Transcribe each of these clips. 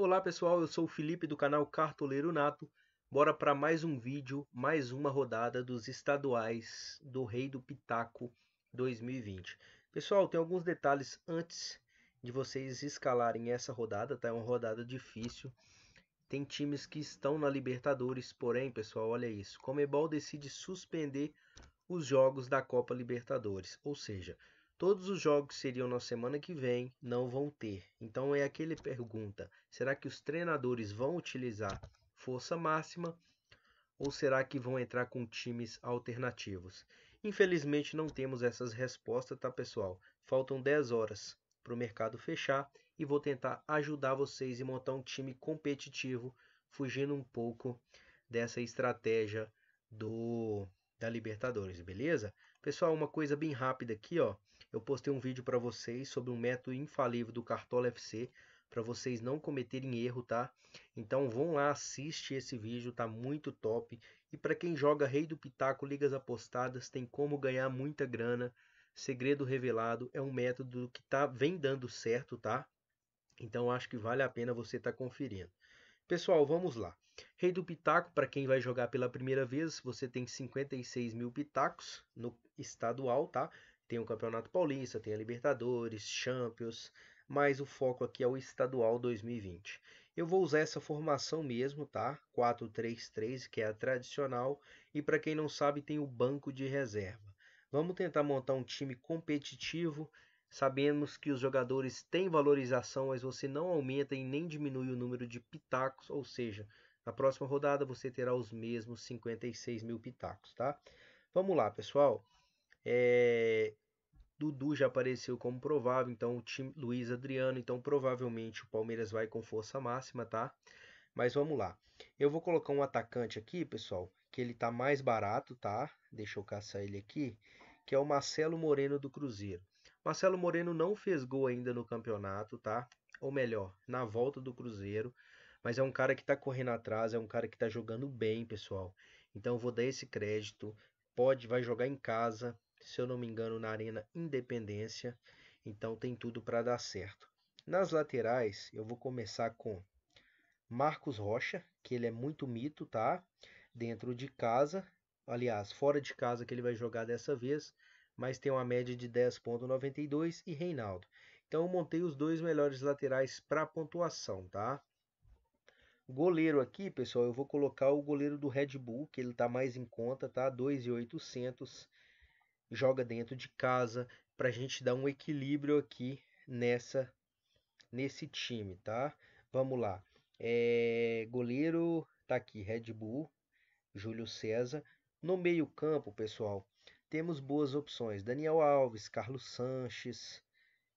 Olá pessoal, eu sou o Felipe do canal Cartoleiro Nato. Bora para mais um vídeo, mais uma rodada dos estaduais do Rei do Pitaco 2020. Pessoal, tem alguns detalhes antes de vocês escalarem essa rodada, tá? É uma rodada difícil. Tem times que estão na Libertadores, porém, pessoal, olha isso. Comebol decide suspender os jogos da Copa Libertadores, ou seja, Todos os jogos que seriam na semana que vem não vão ter. Então é aquele pergunta: será que os treinadores vão utilizar força máxima ou será que vão entrar com times alternativos? Infelizmente não temos essas respostas, tá pessoal? Faltam 10 horas para o mercado fechar e vou tentar ajudar vocês e montar um time competitivo, fugindo um pouco dessa estratégia do da Libertadores, beleza? Pessoal, uma coisa bem rápida aqui, ó eu postei um vídeo para vocês sobre um método infalível do Cartola FC para vocês não cometerem erro, tá? Então vão lá, assiste esse vídeo, tá muito top. E para quem joga Rei do Pitaco, ligas apostadas, tem como ganhar muita grana. Segredo revelado é um método que tá vem dando certo, tá? Então acho que vale a pena você estar tá conferindo. Pessoal, vamos lá. Rei do Pitaco, para quem vai jogar pela primeira vez, você tem 56 mil pitacos no estadual, tá? Tem o Campeonato Paulista, tem a Libertadores, Champions, mas o foco aqui é o estadual 2020. Eu vou usar essa formação mesmo, tá? 4-3-3, que é a tradicional, e para quem não sabe, tem o banco de reserva. Vamos tentar montar um time competitivo. Sabemos que os jogadores têm valorização, mas você não aumenta e nem diminui o número de pitacos, ou seja, na próxima rodada você terá os mesmos 56 mil pitacos, tá? Vamos lá, pessoal. É, Dudu já apareceu como provável, então o time Luiz Adriano, então provavelmente o Palmeiras vai com força máxima, tá? Mas vamos lá. Eu vou colocar um atacante aqui, pessoal, que ele tá mais barato, tá? Deixa eu caçar ele aqui, que é o Marcelo Moreno do Cruzeiro. Marcelo Moreno não fez gol ainda no campeonato, tá? Ou melhor, na volta do Cruzeiro, mas é um cara que tá correndo atrás, é um cara que tá jogando bem, pessoal. Então eu vou dar esse crédito. Pode vai jogar em casa, se eu não me engano, na Arena Independência. Então tem tudo para dar certo. Nas laterais, eu vou começar com Marcos Rocha, que ele é muito mito, tá? Dentro de casa, aliás, fora de casa que ele vai jogar dessa vez, mas tem uma média de 10.92 e Reinaldo. Então eu montei os dois melhores laterais para pontuação, tá? Goleiro aqui, pessoal, eu vou colocar o goleiro do Red Bull, que ele tá mais em conta, tá? 2.800 joga dentro de casa para a gente dar um equilíbrio aqui nessa nesse time, tá? Vamos lá. É, goleiro tá aqui Red Bull, Júlio César. No meio-campo, pessoal, temos boas opções: Daniel Alves, Carlos Sanches.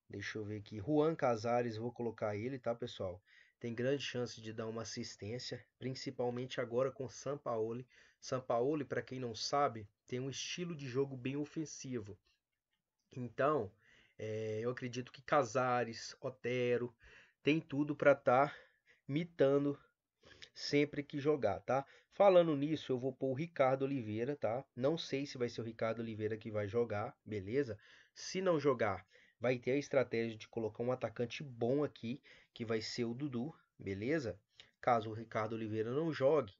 Deixa eu ver aqui, Juan Casares, vou colocar ele, tá, pessoal? tem grande chance de dar uma assistência, principalmente agora com Sampaoli. Sampaoli, para quem não sabe, tem um estilo de jogo bem ofensivo. Então, é, eu acredito que Casares, Otero, tem tudo para estar tá mitando sempre que jogar, tá? Falando nisso, eu vou pôr o Ricardo Oliveira, tá? Não sei se vai ser o Ricardo Oliveira que vai jogar, beleza? Se não jogar, vai ter a estratégia de colocar um atacante bom aqui, que vai ser o Dudu, beleza? Caso o Ricardo Oliveira não jogue,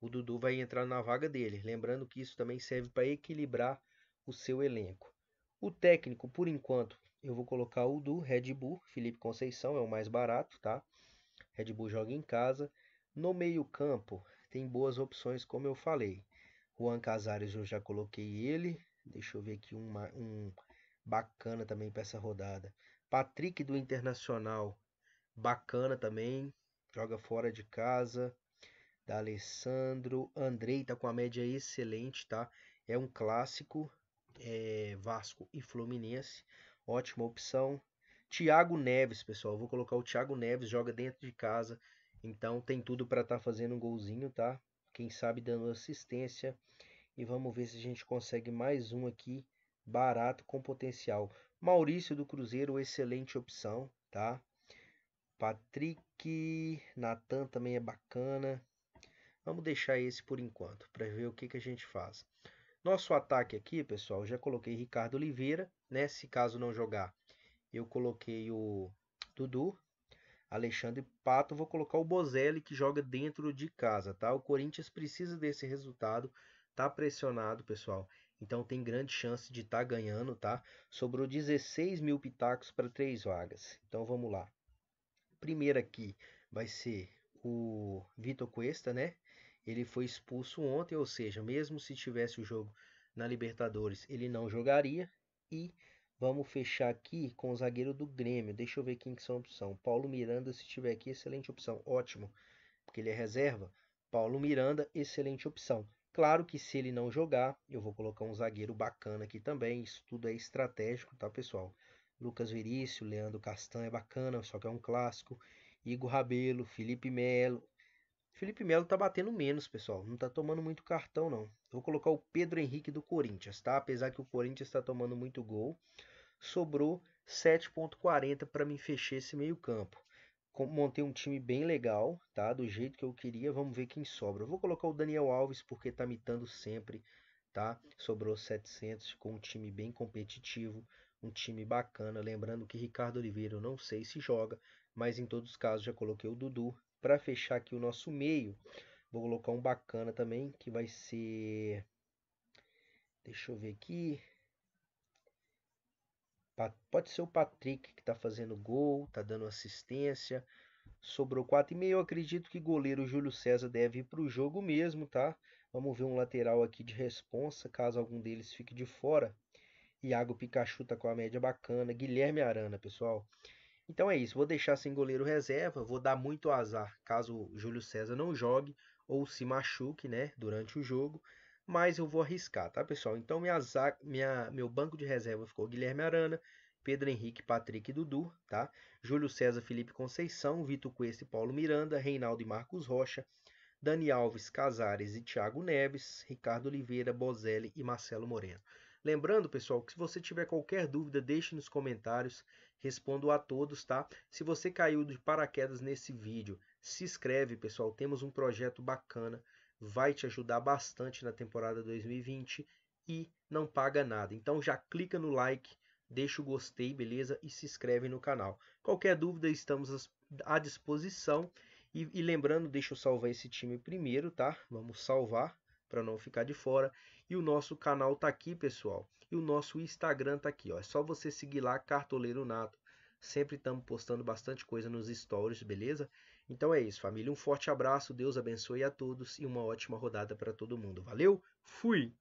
o Dudu vai entrar na vaga dele. Lembrando que isso também serve para equilibrar o seu elenco. O técnico, por enquanto, eu vou colocar o do Red Bull, Felipe Conceição, é o mais barato, tá? Red Bull joga em casa. No meio-campo, tem boas opções, como eu falei. Juan Casares eu já coloquei ele. Deixa eu ver aqui uma, um bacana também para essa rodada. Patrick do Internacional, bacana também, joga fora de casa. Da Alessandro, Andrei tá com a média excelente, tá? É um clássico, é Vasco e Fluminense, ótima opção. Thiago Neves, pessoal, vou colocar o Thiago Neves, joga dentro de casa, então tem tudo para estar tá fazendo um golzinho, tá? Quem sabe dando assistência. E vamos ver se a gente consegue mais um aqui barato com potencial. Maurício do Cruzeiro, excelente opção, tá? Patrick, Natan também é bacana. Vamos deixar esse por enquanto, para ver o que, que a gente faz. Nosso ataque aqui, pessoal, já coloquei Ricardo Oliveira, nesse né? caso não jogar, eu coloquei o Dudu, Alexandre Pato, vou colocar o Bozelli que joga dentro de casa, tá? O Corinthians precisa desse resultado, tá pressionado, pessoal. Então tem grande chance de estar tá ganhando, tá? Sobrou 16 mil pitacos para três vagas. Então vamos lá. Primeiro aqui vai ser o Vitor Cuesta, né? Ele foi expulso ontem, ou seja, mesmo se tivesse o jogo na Libertadores, ele não jogaria. E vamos fechar aqui com o zagueiro do Grêmio. Deixa eu ver quem que são a opção. Paulo Miranda, se tiver aqui, excelente opção. Ótimo, porque ele é reserva. Paulo Miranda, excelente opção. Claro que se ele não jogar, eu vou colocar um zagueiro bacana aqui também. Isso tudo é estratégico, tá, pessoal? Lucas Verício, Leandro Castanha é bacana, só que é um clássico. Igor Rabelo, Felipe Melo. Felipe Melo tá batendo menos, pessoal. Não tá tomando muito cartão, não. Vou colocar o Pedro Henrique do Corinthians, tá? Apesar que o Corinthians está tomando muito gol. Sobrou 7,40 para me fechar esse meio-campo montei um time bem legal, tá? Do jeito que eu queria. Vamos ver quem sobra. Eu vou colocar o Daniel Alves porque tá mitando sempre, tá? Sobrou 700 com um time bem competitivo, um time bacana. Lembrando que Ricardo Oliveira eu não sei se joga, mas em todos os casos já coloquei o Dudu. Para fechar aqui o nosso meio, vou colocar um bacana também que vai ser. Deixa eu ver aqui. Pode ser o Patrick que está fazendo gol, está dando assistência. Sobrou 4,5. Eu acredito que goleiro Júlio César deve ir para o jogo mesmo, tá? Vamos ver um lateral aqui de responsa, caso algum deles fique de fora. Iago Pikachu tá com a média bacana. Guilherme Arana, pessoal. Então é isso. Vou deixar sem goleiro reserva. Vou dar muito azar caso o Júlio César não jogue ou se machuque, né? Durante o jogo mas eu vou arriscar, tá, pessoal? Então, minha, minha, meu banco de reserva ficou Guilherme Arana, Pedro Henrique, Patrick e Dudu, tá? Júlio César, Felipe Conceição, Vitor Cuesta e Paulo Miranda, Reinaldo e Marcos Rocha, Dani Alves, Casares e Thiago Neves, Ricardo Oliveira, Bozelli e Marcelo Moreno. Lembrando, pessoal, que se você tiver qualquer dúvida, deixe nos comentários, respondo a todos, tá? Se você caiu de paraquedas nesse vídeo, se inscreve, pessoal, temos um projeto bacana vai te ajudar bastante na temporada 2020 e não paga nada. Então já clica no like, deixa o gostei, beleza? E se inscreve no canal. Qualquer dúvida, estamos à disposição. E, e lembrando, deixa eu salvar esse time primeiro, tá? Vamos salvar para não ficar de fora. E o nosso canal tá aqui, pessoal. E o nosso Instagram tá aqui, ó. É só você seguir lá, Cartoleiro Nato. Sempre estamos postando bastante coisa nos stories, beleza? Então é isso, família. Um forte abraço, Deus abençoe a todos e uma ótima rodada para todo mundo. Valeu, fui!